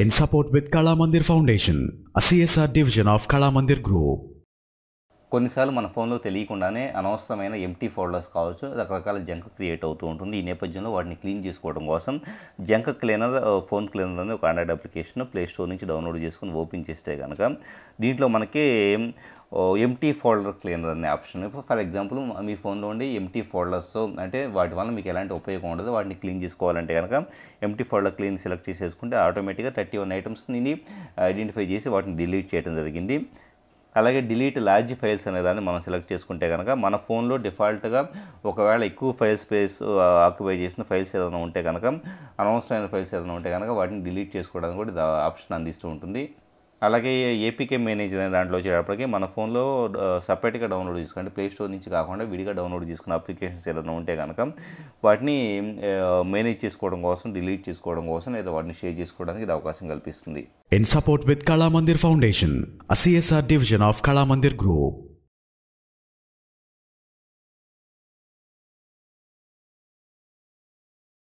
in support with Kala Mandir Foundation, a CSR division of Kala Mandir కొన్నిసార్లు మన ఫోన్లో తెలియకుండానే అనవసరమైన ఎంటీ ఫోల్డర్స్ కావచ్చు రకరకాల జంక్ క్రియేట్ అవుతూ ఉంటుంది ఈ నేపథ్యంలో వాటిని క్లీన్ చేసుకోవడం కోసం జంక్ క్లీనర్ ఫోన్ క్లీనర్ అనేది ఒక ఆండ్రాయిడ్ అప్లికేషన్ ప్లే స్టోర్ నుంచి డౌన్లోడ్ చేసుకుని ఓపెన్ చేస్తే కనుక దీంట్లో మనకి ఎంటీ ఫోల్డర్ క్లీనర్ అనే ఆప్షన్ ఇప్పుడు ఫర్ ఎగ్జాంపుల్ మీ ఫోన్లో ఉండే ఎంటీ ఫోల్డర్స్ అంటే వాటి వల్ల మీకు ఎలాంటి ఉపయోగం ఉండదు వాటిని క్లీన్ చేసుకోవాలంటే కనుక ఎంటీ ఫోల్డర్ క్లీన్ సెలెక్ట్ చేసేసుకుంటే ఆటోమేటిక్గా థర్టీ వన్ ఐటమ్స్ని ఐడెంటిఫై చేసి వాటిని డిలీట్ చేయడం జరిగింది అలాగే డిలీట్ లార్జ్ ఫైల్స్ అనే దాన్ని మనం సెలెక్ట్ చేసుకుంటే కనుక మన ఫోన్లో డిఫాల్ట్గా ఒకవేళ ఎక్కువ ఫైల్ స్పేస్ ఆక్యుపై చేసిన ఫైల్స్ ఏదైనా ఉంటే కనుక అనవసరమైన ఫైల్స్ ఏదైనా ఉంటే కనుక వాటిని డిలీట్ చేసుకోవడానికి కూడా ఆప్షన్ అందిస్తూ ఉంటుంది అలాగే ఏపీకే మేనేజర్ అనే దాంట్లో వచ్చేటప్పటికి మన ఫోన్లో సపరేట్గా డౌన్లోడ్ చేసుకోండి ప్లే స్టోర్ నుంచి కాకుండా విడిగా డౌన్లోడ్ చేసుకున్న అప్లికేషన్స్ ఏదైనా ఉంటే కనుక వాటిని మేనేజ్ చేసుకోవడం కోసం డిలీట్ చేసుకోవడం కోసం లేదా వాటిని షేర్ చేసుకోవడానికి ఇది అవకాశం కల్పిస్తుంది in support with Kalamandir foundation CSR division of Kalamandir group